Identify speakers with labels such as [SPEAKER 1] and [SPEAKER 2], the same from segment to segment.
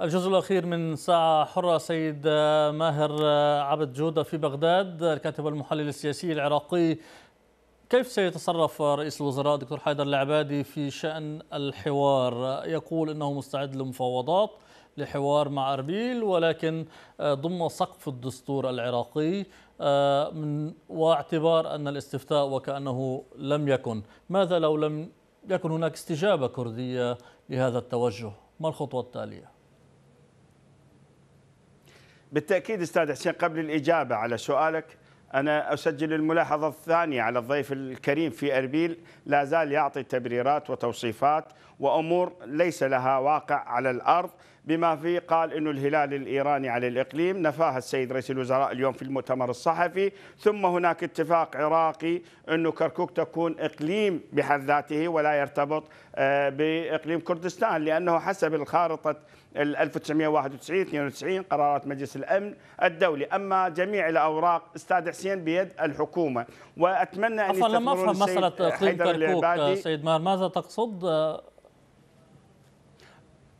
[SPEAKER 1] الجزء الأخير من ساعة حرة سيد ماهر عبد جودة في بغداد الكاتب المحلل السياسي العراقي كيف سيتصرف رئيس الوزراء دكتور حيدر العبادي في شأن الحوار يقول أنه مستعد لمفاوضات لحوار مع أربيل ولكن ضمن سقف الدستور العراقي آه، من واعتبار أن الاستفتاء وكأنه لم يكن ماذا لو لم يكن هناك استجابة كردية لهذا التوجه ما الخطوة التالية؟
[SPEAKER 2] بالتاكيد استاذ حسين قبل الاجابه على سؤالك أنا أسجل الملاحظة الثانية على الضيف الكريم في أربيل لا زال يعطي تبريرات وتوصيفات وأمور ليس لها واقع على الأرض بما فيه قال أن الهلال الإيراني على الإقليم نفاها السيد رئيس الوزراء اليوم في المؤتمر الصحفي ثم هناك اتفاق عراقي أن كركوك تكون إقليم بحد ذاته ولا يرتبط آه، بإقليم كردستان لأنه حسب الخارطة 1991 92 قرارات مجلس الامن الدولي اما جميع الاوراق استاذ حسين بيد الحكومه واتمنى ان لم افهم مساله اقليم كركوك
[SPEAKER 1] سيد مار ماذا تقصد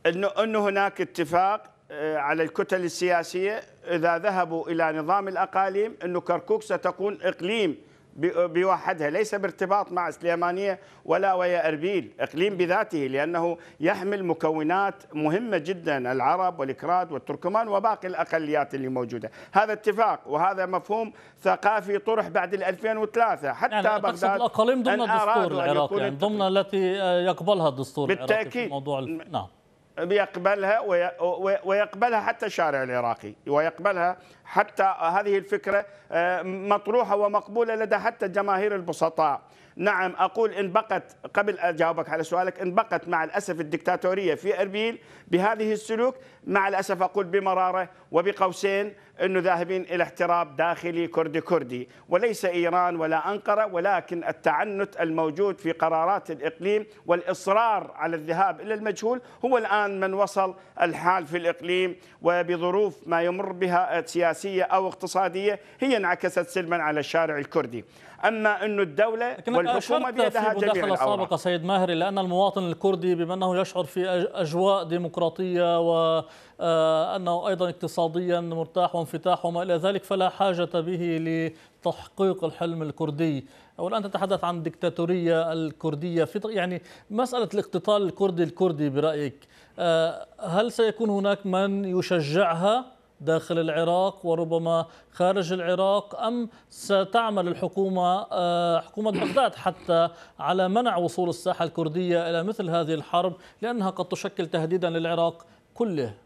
[SPEAKER 2] انه انه هناك اتفاق آه، على الكتل السياسيه اذا ذهبوا الى نظام الاقاليم انه كركوك ستكون اقليم بوحدها ليس بارتباط مع سليمانيه ولا ويا اربيل، اقليم بذاته لانه يحمل مكونات مهمه جدا العرب والكراد والتركمان وباقي الاقليات اللي موجوده، هذا اتفاق وهذا مفهوم ثقافي طرح بعد 2003 حتى يعني بغداد الاقاليم ضمن الدستور العراقي يعني
[SPEAKER 1] ضمن التي يقبلها الدستور بالتأكيد العراقي في موضوع نعم
[SPEAKER 2] بيقبلها ويقبلها حتى الشارع العراقي ويقبلها حتى هذه الفكرة آه، مطروحة ومقبولة لدى حتى جماهير البسطاء نعم أقول إن بقت قبل أجاوبك على سؤالك إن بقت مع الأسف الدكتاتورية في أربيل بهذه السلوك مع الأسف أقول بمرارة وبقوسين أنه ذاهبين إلى احتراب داخلي كردي كردي وليس إيران ولا أنقرة ولكن التعنت الموجود في قرارات الإقليم والإصرار على الذهاب إلى المجهول هو الآن من وصل الحال في الإقليم وبظروف ما يمر بها سياسية أو اقتصادية هي انعكست سلما على الشارع الكردي اما انه الدوله والحكومه بيدها في مداخله سابقه
[SPEAKER 1] سيد ماهر لان المواطن الكردي بما انه يشعر في اجواء ديمقراطيه و آه، أنه ايضا اقتصاديا مرتاح وانفتاح وما الى ذلك فلا حاجه به لتحقيق الحلم الكردي والان تتحدث عن الدكتاتوريه الكرديه في يعني مساله الاقتتال الكردي الكردي برايك آه، هل سيكون هناك من يشجعها داخل العراق وربما خارج العراق أم ستعمل الحكومة آه، حكومة بغداد حتى على منع وصول الساحة الكردية إلى مثل هذه الحرب لأنها قد تشكل تهديدا للعراق
[SPEAKER 2] كله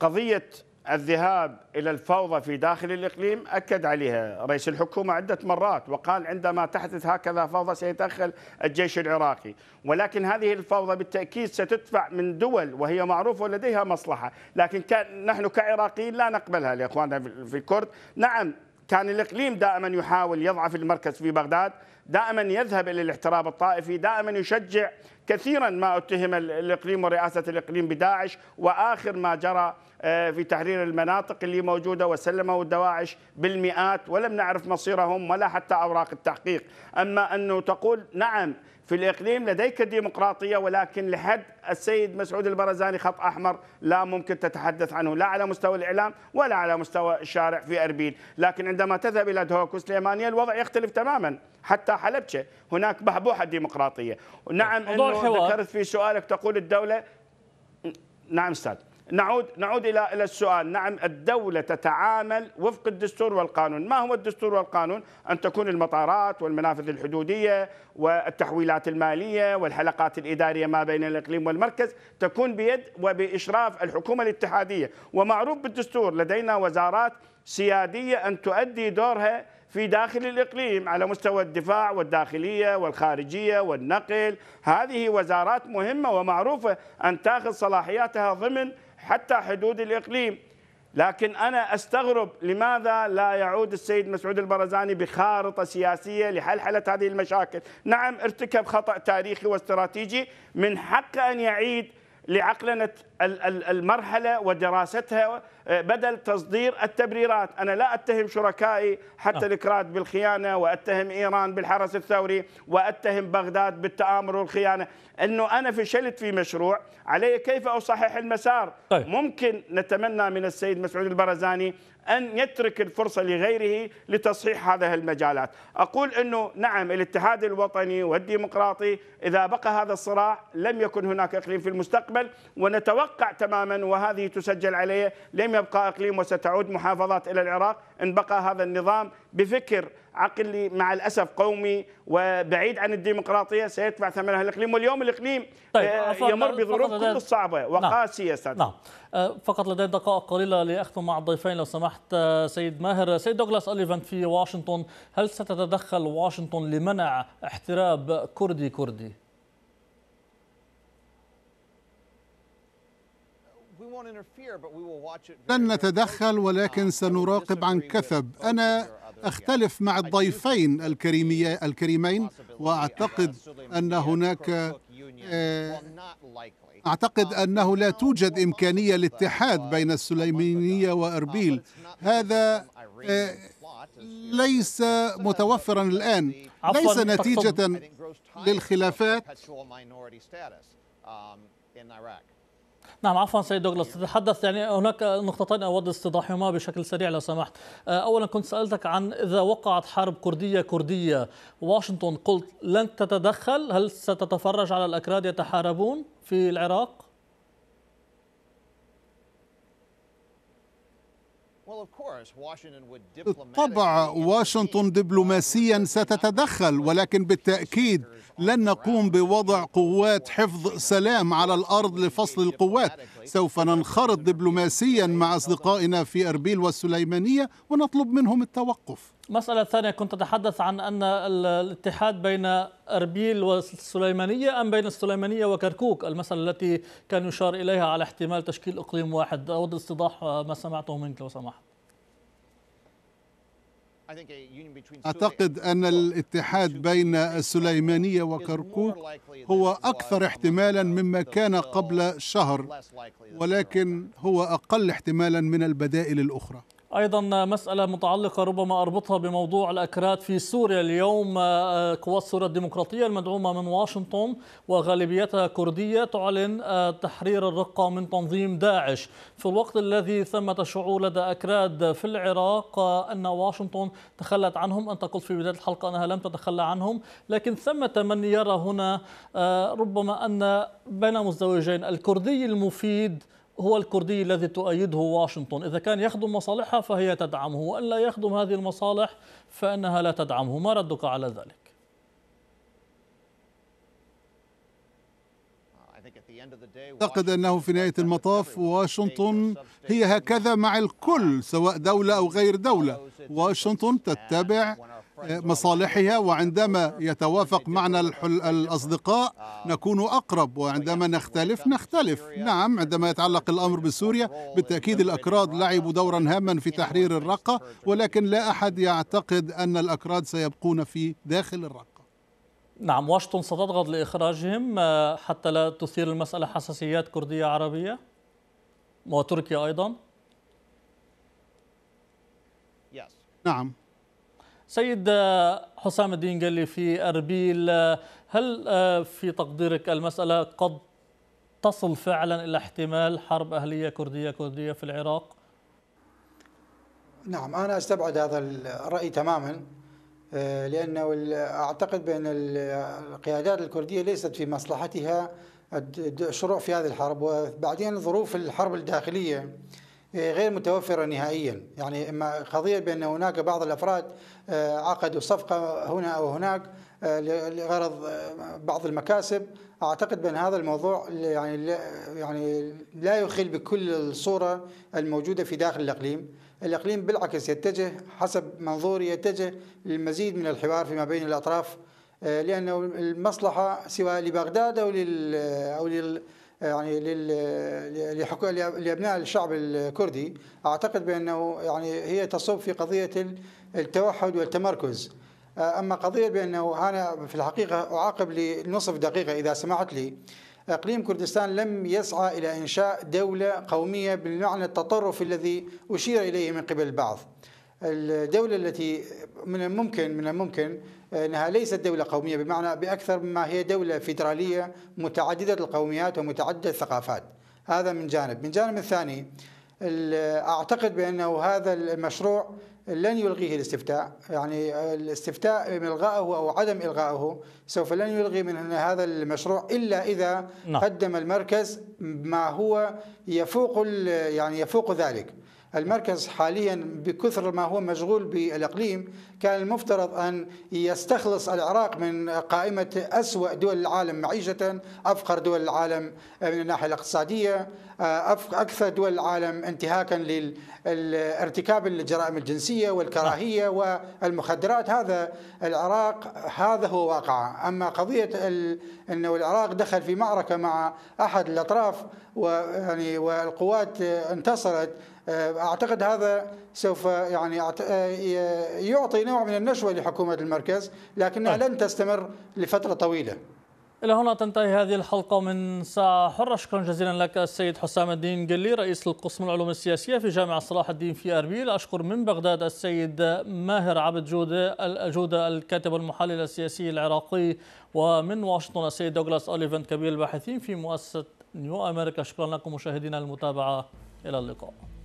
[SPEAKER 2] قضية الذهاب إلى الفوضى في داخل الإقليم أكد عليها رئيس الحكومة عدة مرات وقال عندما تحدث هكذا فوضى سيتدخل الجيش العراقي ولكن هذه الفوضى بالتأكيد ستدفع من دول وهي معروفة ولديها مصلحة لكن نحن كعراقيين لا نقبلها لإخواننا في الكرد نعم كان الإقليم دائما يحاول يضعف المركز في بغداد دائما يذهب الى الاحتراب الطائفي، دائما يشجع كثيرا ما اتهم الاقليم ورئاسه الاقليم بداعش واخر ما جرى آه، في تحرير المناطق اللي موجوده وسلموا الدواعش بالمئات ولم نعرف مصيرهم ولا حتى اوراق التحقيق، اما انه تقول نعم في الإقليم لديك ديمقراطية ولكن لحد السيد مسعود البرزاني خط أحمر لا ممكن تتحدث عنه لا على مستوى الإعلام ولا على مستوى الشارع في أربيل لكن عندما تذهب إلى دهوك وسليمانية الوضع يختلف تماما حتى حلبشة هناك بحبوحة ديمقراطية نعم أنه ذكرت في سؤالك تقول الدولة نعم أستاذ نعود نعود الى الى السؤال، نعم الدوله تتعامل وفق الدستور والقانون، ما هو الدستور والقانون؟ ان تكون المطارات والمنافذ الحدوديه والتحويلات الماليه والحلقات الاداريه ما بين الاقليم والمركز تكون بيد وباشراف الحكومه الاتحاديه، ومعروف بالدستور لدينا وزارات سياديه ان تؤدي دورها في داخل الإقليم على مستوى الدفاع والداخلية والخارجية والنقل هذه وزارات مهمة ومعروفة أن تأخذ صلاحياتها ضمن حتى حدود الإقليم لكن أنا أستغرب لماذا لا يعود السيد مسعود البرزاني بخارطة سياسية لحلحلة هذه المشاكل نعم ارتكب خطأ تاريخي واستراتيجي من حق أن يعيد لعقلنة المرحلة ودراستها آه، بدل تصدير التبريرات أنا لا أتهم شركائي حتى نعم. الإكراد بالخيانة وأتهم إيران بالحرس الثوري وأتهم بغداد بالتآمر والخيانة أنه أنا فشلت في مشروع علي كيف أصحح المسار طيب. ممكن نتمنى من السيد مسعود البرزاني أن يترك الفرصة لغيره لتصحيح هذه المجالات أقول أنه نعم الاتحاد الوطني والديمقراطي إذا بقى هذا الصراع لم يكن هناك إقليم في المستقبل ونتوقع تماما وهذه تسجل عليه لم يبقى إقليم وستعود محافظات إلى العراق إن بقى هذا النظام بفكر عقلي مع الأسف قومي وبعيد عن الديمقراطية سيدفع ثمنها الإقليم واليوم الإقليم طيب آه، يمر طيب، بظروف كل صعبة وقاسية أستاذ
[SPEAKER 1] نعم, نعم. آه، فقط لدي دقائق قليلة لأختم مع الضيفين لو سمحت آه، سيد ماهر سيد دوغلاس أليفانت في واشنطن هل ستتدخل واشنطن لمنع احتراب كردي كردي؟
[SPEAKER 3] لن نتدخل ولكن uh, سنراقب عن كثب أنا أختلف مع الضيفين الكريمين وأعتقد أن هناك آه، أعتقد uh, أنه لا توجد إمكانية لاتحاد بين السليمانية uh, وأربيل هذا آه، ليس متوفرا الآن ليس نتيجة للخلافات
[SPEAKER 1] نعم عفوا سيد دوغلاس تتحدث يعني هناك نقطتين اود استيضاحهما بشكل سريع لو سمحت آه، اولا كنت سالتك عن اذا وقعت حرب كرديه كرديه واشنطن قلت لن تتدخل هل ستتفرج على الاكراد يتحاربون في
[SPEAKER 3] العراق بالطبع واشنطن دبلوماسيا ستتدخل ولكن بالتاكيد لن نقوم بوضع قوات حفظ سلام على الارض لفصل القوات سوف ننخرط دبلوماسيا مع اصدقائنا في اربيل والسليمانيه ونطلب منهم التوقف
[SPEAKER 1] مسألة ثانية كنت تتحدث عن أن الاتحاد بين أربيل والسليمانية أم بين السليمانية وكركوك المسألة التي كان يشار إليها على احتمال تشكيل إقليم واحد أود استيضاح ما سمعته منك لو
[SPEAKER 3] سمحت أعتقد أن الاتحاد بين السليمانية وكركوك هو أكثر احتمالا مما كان قبل شهر ولكن هو أقل احتمالا من البدائل الأخرى
[SPEAKER 1] أيضا مسألة متعلقة ربما أربطها بموضوع الأكراد في سوريا اليوم آه، قوات سوريا الديمقراطية المدعومة من واشنطن وغالبيتها كردية تعلن آه، تحرير الرقة من تنظيم داعش في الوقت الذي ثمة شعور لدى أكراد في العراق آه، أن واشنطن تخلت عنهم أنت قلت في بداية الحلقة أنها لم تتخلى عنهم لكن ثمة من يرى هنا ربما أن بين مزدوجين الكردي المفيد هو الكردي الذي تؤيده واشنطن إذا كان يخدم مصالحها فهي تدعمه وألا يخدم هذه المصالح فإنها لا تدعمه ما ردك على
[SPEAKER 3] ذلك أعتقد أنه في نهاية المطاف واشنطن هي هكذا مع الكل سواء دولة أو غير دولة واشنطن تتبع مصالحها وعندما يتوافق معنا الأصدقاء نكون أقرب وعندما نختلف نختلف نعم عندما يتعلق الأمر بسوريا بالتأكيد الأكراد لعبوا دورا هاما في تحرير الرقة ولكن لا أحد يعتقد أن الأكراد سيبقون في داخل الرقة
[SPEAKER 1] نعم واشنطن ستضغط لإخراجهم آه، حتى لا تثير المسألة حساسيات كردية عربية وتركيا أيضا نعم سيد حسام الدين قال لي في أربيل هل آه، في تقديرك المسألة قد تصل فعلا إلى احتمال حرب أهلية كردية كردية في العراق؟
[SPEAKER 4] نعم أنا أستبعد هذا الرأي تماما آه، لأنه أعتقد بأن القيادات الكردية ليست في مصلحتها الشروع في هذه الحرب وبعدين ظروف الحرب الداخلية غير متوفرة نهائيا يعني إما قضية بأن هناك بعض الأفراد آه، عقدوا صفقة هنا أو هناك آه، لغرض آه، بعض المكاسب اعتقد بان هذا الموضوع يعني يعني لا يخل بكل الصوره الموجوده في داخل الاقليم، الاقليم بالعكس يتجه حسب منظوري يتجه للمزيد من الحوار فيما بين الاطراف لانه المصلحه سواء لبغداد او لل او لل يعني لابناء الشعب الكردي اعتقد بانه يعني هي تصب في قضيه التوحد والتمركز آه، اما قضيه بانه انا في الحقيقه اعاقب لنصف دقيقه اذا سمحت لي اقليم كردستان لم يسعى الى انشاء دوله قوميه بالمعنى التطرف الذي اشير اليه من قبل البعض الدولة التي من الممكن من الممكن أنها ليست دولة قومية بمعنى بأكثر مما هي دولة فيدرالية متعددة القوميات ومتعددة الثقافات هذا من جانب من جانب الثاني أعتقد بأنه هذا المشروع لن يلغيه الاستفتاء يعني الاستفتاء ملغائه إلغائه أو عدم إلغائه سوف لن يلغي من هذا المشروع إلا إذا نعم. قدم المركز ما هو يفوق يعني يفوق ذلك المركز حاليا بكثر ما هو مشغول بالإقليم كان المفترض أن يستخلص العراق من قائمة أسوأ دول العالم معيشة أفقر دول العالم من الناحية الاقتصادية آه، أكثر دول العالم انتهاكا لارتكاب الجرائم الجنسية والكراهية نعم. والمخدرات هذا العراق هذا هو واقعه أما قضية أنه العراق دخل في معركة مع أحد الأطراف ويعني والقوات انتصرت آه، اعتقد هذا سوف يعني آه، يعطي نوع من النشوه لحكومه المركز لكنها طيب. لن تستمر لفتره طويله
[SPEAKER 1] إلى هنا تنتهي هذه الحلقة من ساعة حرة شكرا جزيلا لك السيد حسام الدين قلي رئيس القسم العلوم السياسية في جامعة صلاح الدين في أربيل أشكر من بغداد السيد ماهر عبد جودة الجودة الكاتب المحلل السياسي العراقي ومن واشنطن السيد دوغلاس أوليفان كبير الباحثين في مؤسسة نيو أمريكا شكرا لكم مشاهدينا المتابعة إلى اللقاء